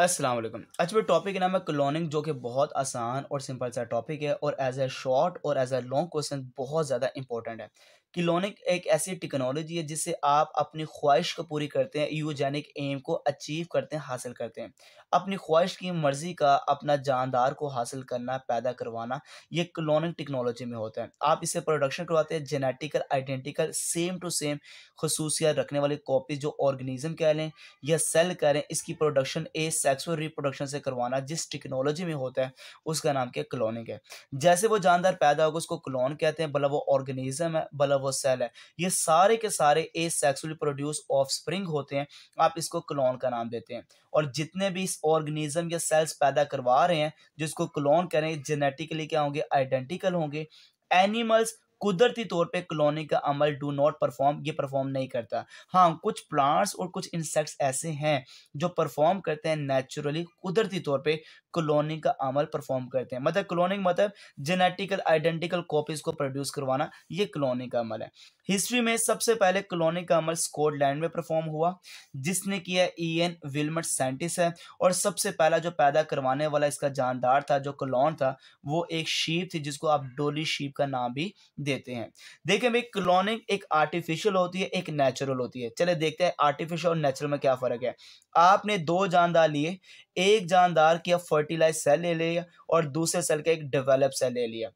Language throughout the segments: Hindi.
अस्सलाम वालेकुम अच्छा टॉपिक का नाम है क्लोनिंग जो कि बहुत आसान और सिंपल सा टॉपिक है और एज ए शॉर्ट और एज ए लॉन्ग क्वेश्चन बहुत ज़्यादा इंपॉर्टेंट है किलोनिक एक ऐसी टेक्नोलॉजी है जिससे आप अपनी ख्वाहिश को पूरी करते हैं यूजेनिक एम को अचीव करते हैं हासिल करते हैं अपनी ख्वाहिश की मर्ज़ी का अपना जानदार को हासिल करना पैदा करवाना ये क्लोनिक टेक्नोलॉजी में होता है आप इसे प्रोडक्शन करवाते हैं genetical identical same to same खसूसियात रखने वाली कॉपी जो ऑर्गेनिज्म कह लें या सेल कह लें इसकी प्रोडक्शन ए सेक्सुअल रिप्रोडक्शन से करवाना जिस टेक्नोलॉजी में होता है उसका नाम क्या क्लोनिक है जैसे वो जानदार पैदा होगा उसको क्लोन कहते हैं भला वो ऑर्गेनिज्म है भला वो सेल है ये सारे के सारे asexually produce offspring होते हैं आप इसको क्लोन का नाम देते हैं और जितने भी इस ऑर्गेनिज्म या सेल्स पैदा करवा रहे हैं जिसको क्लोन करें जेनेटिकली क्या होंगे आइडेंटिकल होंगे एनिमल्स कुदरती तौर पे क्लोनिंग का अमल डू नॉट परफॉर्म ये परफॉर्म नहीं करता हाँ कुछ प्लांट्स और कुछ इंसेक्ट्स ऐसे हैं जो परफॉर्म करते हैं नेचुरली कुदरती तौर पे क्लोनिंग का अमल परफॉर्म करते हैं मतलब क्लोनिंग मतलब जेनेटिकल आइडेंटिकल कॉपीज़ को प्रोड्यूस करवाना ये क्लोनिंग का अमल है हिस्ट्री में सबसे पहले कॉलोनी का अमल स्कॉटलैंड में परफॉर्म हुआ जिसने किया ई एन विलमट साइंटिस्ट है और सबसे पहला जो पैदा करवाने वाला इसका जानदार था जो कलोन था वो एक शीप थी जिसको आप डोली शीप का नाम भी देते हैं देखें भाई कलोनिक एक आर्टिफिशियल होती है एक नेचुरल होती है चले देखते हैं आर्टिफिशियल और नेचुरल में क्या फ़र्क है आपने दो जानदार लिए एक जानदार किया फर्टिलाइज सेल ले लिया और दूसरे सेल का एक डिवेलप सेल ले लिया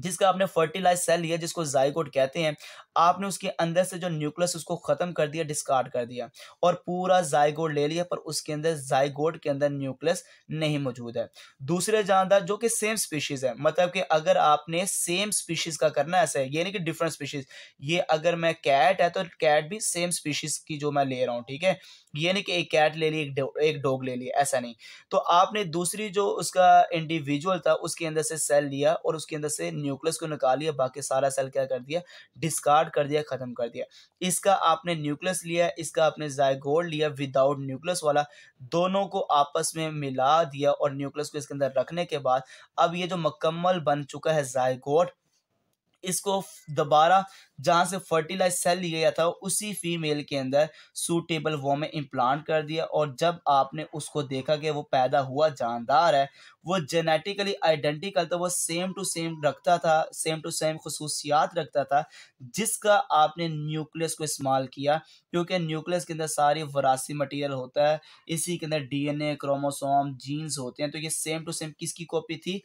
जिसका आपने फर्टिलाइज सेल लिया जिसको जाइकोट कहते हैं आपने उसके अंदर से जो न्यूक्लियस उसको ख़त्म कर दिया डिस्कार्ड कर दिया और पूरा जाइगोड ले लिया पर उसके अंदर जाइगोड के अंदर न्यूक्लियस नहीं मौजूद है दूसरे जानदार जो कि सेम स्पीशीज़ है मतलब कि अगर आपने सेम स्पीशीज़ का करना ऐसा है ये नहीं कि डिफरेंट स्पीशीज़ ये अगर मैं कैट है तो कैट भी सेम स्पीशीज़ की जो मैं ले रहा हूँ ठीक है ये नहीं कि एक कैट ले ली एक डो, एक डॉग ले लिया ऐसा नहीं तो आपने दूसरी जो उसका इंडिविजुअल था उसके अंदर से सेल लिया और उसके अंदर से न्यूक्लियस को निकाल लिया बाकी सारा सेल क्या कर दिया डिस्कार्ड कर दिया खत्म कर दिया इसका आपने न्यूक्लियस लिया इसका आपने जायगोड लिया विदाउट न्यूक्लियस वाला दोनों को आपस में मिला दिया और न्यूक्लियस को इसके अंदर रखने के बाद अब ये जो मुकम्मल बन चुका है जायगोड इसको दोबारा जहाँ से फर्टिलाइज सेल लिया गया था उसी फीमेल के अंदर सूटेबल वो में इम्प्लांट कर दिया और जब आपने उसको देखा कि वो पैदा हुआ जानदार है वो जेनेटिकली आइडेंटिकल था वो सेम टू सेम रखता था सेम टू सेम खसूसियात रखता था जिसका आपने न्यूक्लियस को इस्तेमाल किया क्योंकि न्यूक्लियस के अंदर सारी वरासी मटीरियल होता है इसी के अंदर ए क्रोमोसोम जीन्स होते हैं तो ये सेम टू सेम किसकी कॉपी थी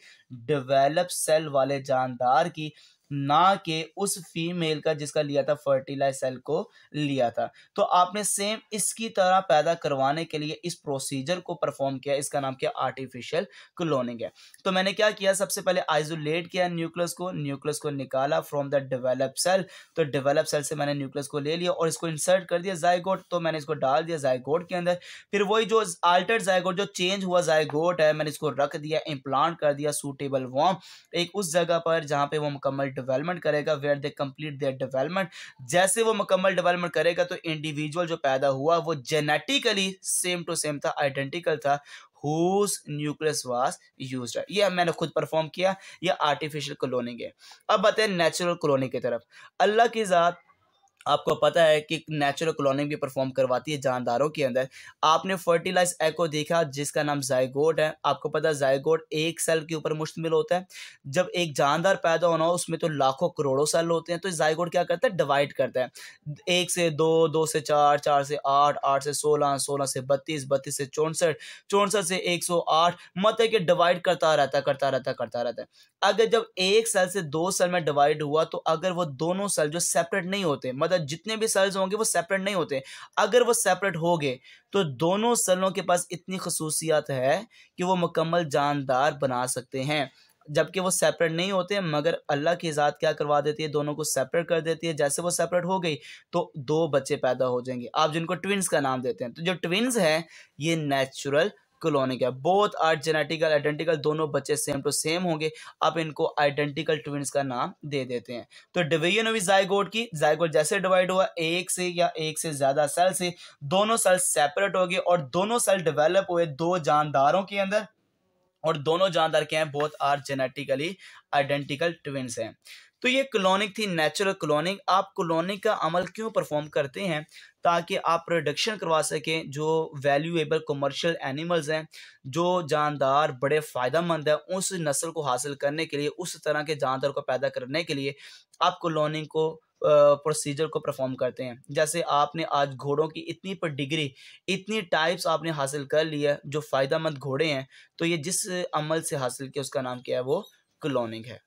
डिवेलप सेल वाले जानदार की ना के उस फीमेल का जिसका लिया था फर्टिलाइज सेल को लिया था तो आपने सेम इसकी तरह पैदा करवाने के लिए इस प्रोसीजर को परफॉर्म किया इसका नाम क्या आर्टिफिशियल क्लोनिंग है तो मैंने क्या किया सबसे पहले आइसोलेट किया न्यूक्लियस को न्यूक्लियस को निकाला फ्रॉम द डेवलप सेल तो डेवलप सेल से मैंने न्यूक्लियस को ले लिया और इसको इंसर्ट कर दिया जायकोट तो मैंने इसको डाल दिया जायकोट के अंदर फिर वही जो आल्टर जायकोट जो चेंज हुआ जायकोट है मैंने इसको रख दिया इम्प्लांट कर दिया सूटेबल वॉर्म एक उस जगह पर जहाँ पे वो मुकम्मल डेवलपमेंट करेगा where they complete their development जैसे वो मुकम्मल डेवलपमेंट करेगा तो इंडिविजुअल जो पैदा हुआ वो जेनेटिकली सेम टू सेम था आइडेंटिकल था हुज न्यूक्लियस वाज यूज ये मैंने खुद परफॉर्म किया या आर्टिफिशियल क्लोनिंग है अब बताए नेचुरल क्लोनिंग की तरफ अल्लाह की ज़ात आपको पता है कि नेचुरल क्लोनिंग भी परफॉर्म करवाती है जानदारों के अंदर आपने फर्टिलाइज एको देखा जिसका नाम जायगोड है आपको पता है जायगोड एक सेल के ऊपर मुश्तमिल होता है जब एक जानदार पैदा होना हो उसमें तो लाखों करोड़ों सेल होते हैं तो जायगोड क्या करता है डिवाइड करता है एक से दो दो से चार चार से आठ आठ से सोलह सोलह से बत्तीस बत्तीस से चौंसठ चौंसठ से एक सौ आठ मतलब कि डिवाइड करता रहता करता रहता करता रहता है अगर जब एक सेल से दो सेल में डिवाइड हुआ तो अगर वो दोनों सेल जो सेपरेट नहीं होते मतलब का जितने भी सेल्स होंगे वो सेपरेट नहीं होते अगर वो सेपरेट हो गए तो दोनों सेलों के पास इतनी खसूसियात है कि वो मुकम्मल जानदार बना सकते हैं जबकि वो सेपरेट नहीं होते मगर अल्लाह की ज़ात क्या करवा देती है दोनों को सेपरेट कर देती है जैसे वो सेपरेट हो गई तो दो बच्चे पैदा हो जाएंगे आप जिनको ट्विन्स का नाम देते हैं तो जो ट्विन्स हैं ये नेचुरल क्लोनिक है बोथ आर जेनेटिकल आइडेंटिकल दोनों बच्चे सेम टू सेम होंगे अब इनको आइडेंटिकल ट्विंस का नाम दे देते हैं तो डिवीजन ऑफ जायगोड की जायगोड जैसे डिवाइड हुआ एक से या एक से ज्यादा सेल से दोनों सेल सेपरेट हो गए और दोनों सेल डेवलप हुए दो जानदारों के अंदर और दोनों जानदार क्या हैं both are genetically identical twins हैं तो ये क्लोनिक थी नेचुरल क्लोनिक आप क्लोनिक का अमल क्यों परफॉर्म करते हैं ताकि आप प्रोडक्शन करवा सकें जो वैल्यूएबल कमर्शियल एनिमल्स हैं जो जानदार बड़े फ़ायदा मंद हैं उस नस्ल को हासिल करने के लिए उस तरह के जानदार को पैदा करने के लिए आप क्लोनिंग को प्रोसीजर को परफॉर्म करते हैं जैसे आपने आज घोड़ों की इतनी पर डिग्री इतनी टाइप्स आपने हासिल कर लिया जो फ़ायदा घोड़े हैं तो ये जिस अमल से हासिल किया उसका नाम क्या है वो क्लोनिंग है